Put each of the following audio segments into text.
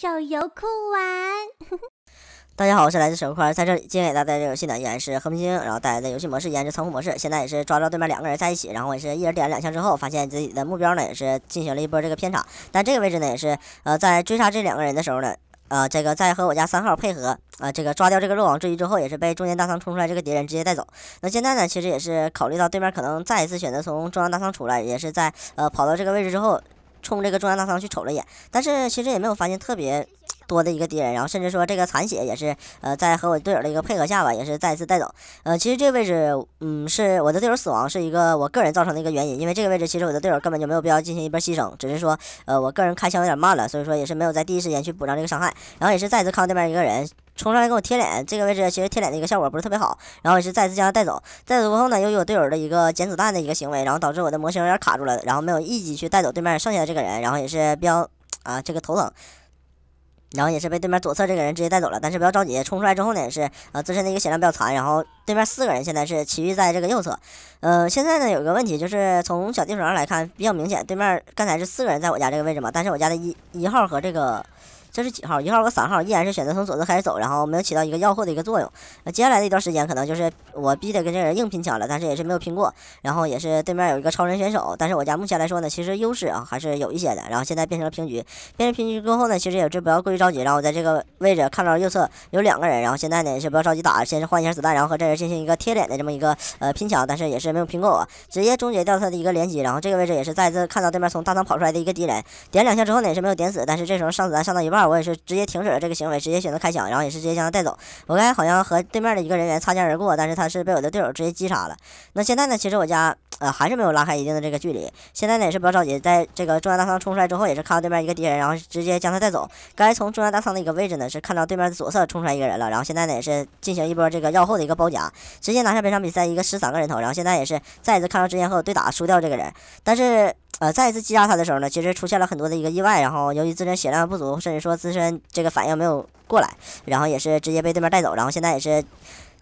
手游酷玩，大家好，我是来自手游酷玩，在这里今天给大家带来游戏呢，依然是和平精英，然后带来的游戏模式依然是仓库模式。现在也是抓到对面两个人在一起，然后也是一人点了两枪之后，发现自己的目标呢也是进行了一波这个偏场。但这个位置呢也是呃在追杀这两个人的时候呢，呃这个在和我家三号配合啊这个抓掉这个漏网之鱼之后，也是被中间大仓冲出来这个敌人直接带走。那现在呢其实也是考虑到对面可能再一次选择从中央大仓出来，也是在呃跑到这个位置之后。冲这个中央大仓去瞅了一眼，但是其实也没有发现特别。多的一个敌人，然后甚至说这个残血也是，呃，在和我队友的一个配合下吧，也是再次带走。呃，其实这个位置，嗯，是我的队友死亡是一个我个人造成的一个原因，因为这个位置其实我的队友根本就没有必要进行一波牺牲，只是说，呃，我个人开枪有点慢了，所以说也是没有在第一时间去补上这个伤害，然后也是再次靠那边一个人冲上来给我贴脸，这个位置其实贴脸的一个效果不是特别好，然后也是再次将他带走，带走过后呢，由于我队友的一个捡子弹的一个行为，然后导致我的模型有点卡住了，然后没有一级去带走对面剩下的这个人，然后也是比较啊这个头疼。然后也是被对面左侧这个人直接带走了，但是不要着急，冲出来之后呢，也是呃自身的一个血量比较残，然后对面四个人现在是其余在这个右侧，呃，现在呢有个问题就是从小地图上来看比较明显，对面刚才是四个人在我家这个位置嘛，但是我家的一一号和这个。这是几号？一号和三号依然是选择从左侧开始走，然后没有起到一个要货的一个作用。那接下来的一段时间可能就是我必须得跟这个人硬拼抢了，但是也是没有拼过。然后也是对面有一个超人选手，但是我家目前来说呢，其实优势啊还是有一些的。然后现在变成了平局，变成平局过后呢，其实也是不要过于着急。然后我在这个位置看到右侧有两个人，然后现在呢也是不要着急打，先是换一下子弹，然后和这人进行一个贴脸的这么一个呃拼抢，但是也是没有拼过，直接终结掉他的一个连击。然后这个位置也是再次看到对面从大仓跑出来的一个敌人，点两下之后呢也是没有点死，但是这时候上子弹上到一半。我也是直接停止了这个行为，直接选择开枪，然后也是直接将他带走。我刚才好像和对面的一个人员擦肩而过，但是他是被我的队友直接击杀了。那现在呢？其实我家呃还是没有拉开一定的这个距离。现在呢也是不要着急，在这个中央大仓冲出来之后，也是看到对面一个敌人，然后直接将他带走。刚才从中央大仓的一个位置呢，是看到对面的左侧冲出来一个人了，然后现在呢也是进行一波这个绕后的一个包夹，直接拿下本场比赛一个十三个人头。然后现在也是再一次看到之前和我对打输掉这个人，但是。呃，再一次击杀他的时候呢，其实出现了很多的一个意外，然后由于自身血量不足，甚至说自身这个反应没有过来，然后也是直接被对面带走，然后现在也是，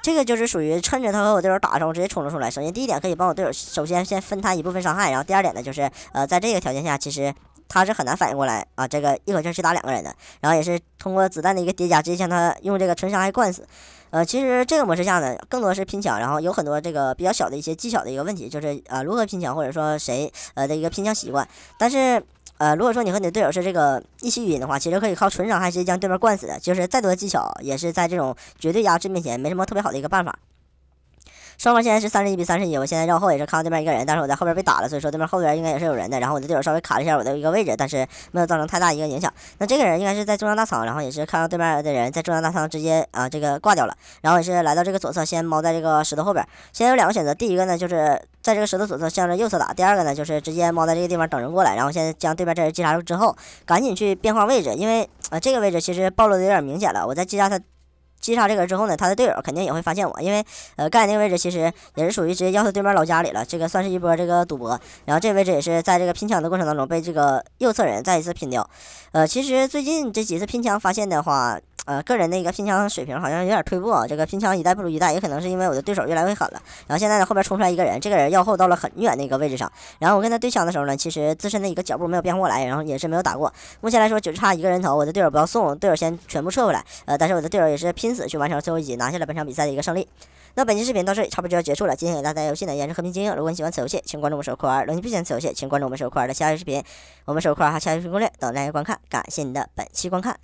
这个就是属于趁着他和我队友打的时候直接冲了出来。首先第一点可以帮我队友，首先先分他一部分伤害，然后第二点呢就是，呃，在这个条件下其实。他是很难反应过来啊！这个一口气去打两个人的，然后也是通过子弹的一个叠加，直接将他用这个纯伤害灌死。呃，其实这个模式下呢，更多是拼抢，然后有很多这个比较小的一些技巧的一个问题，就是啊，如何拼抢或者说谁呃的一个拼抢习惯。但是呃，如果说你和你的队友是这个一起语音的话，其实可以靠纯伤害直接将对面灌死的。就是再多的技巧，也是在这种绝对压制面前，没什么特别好的一个办法。双方现在是三十一比三十一，我现在绕后也是看到对面一个人，但是我在后边被打了，所以说对面后边应该也是有人的。然后我的队友稍微卡了一下我的一个位置，但是没有造成太大一个影响。那这个人应该是在中央大仓，然后也是看到对面的人在中央大仓直接啊这个挂掉了，然后也是来到这个左侧先猫在这个石头后边。现在有两个选择，第一个呢就是在这个石头左侧向着右侧打，第二个呢就是直接猫在这个地方等人过来，然后现在将对面这人击杀之后，赶紧去变换位置，因为啊这个位置其实暴露的有点明显了，我在击杀他。击杀这个人之后呢，他的队友肯定也会发现我，因为，呃，刚才那个位置其实也是属于直接要到对面老家里了，这个算是一波这个赌博，然后这个位置也是在这个拼枪的过程当中被这个右侧人再一次拼掉，呃，其实最近这几次拼枪发现的话。呃，个人的一个拼枪水平好像有点退步啊。这个拼枪一代不如一代，也可能是因为我的对手越来越狠了。然后现在呢，后边冲出来一个人，这个人绕后到了很远的一个位置上。然后我跟他对枪的时候呢，其实自身的一个脚步没有变过来，然后也是没有打过。目前来说，就差一个人头，我的队友不要送，队友先全部撤回来。呃，但是我的队友也是拼死去完成最后一集，拿下了本场比赛的一个胜利。那本期视频到这里差不多就要结束了。今天给大家游戏呢也是和平精英，如果你喜欢此游戏，请关注我们游酷玩。如果你不喜欢此游戏，请关注我们游酷玩的下一期视频。我们游酷玩还下一频攻略，等大家观看。感谢您的本期观看。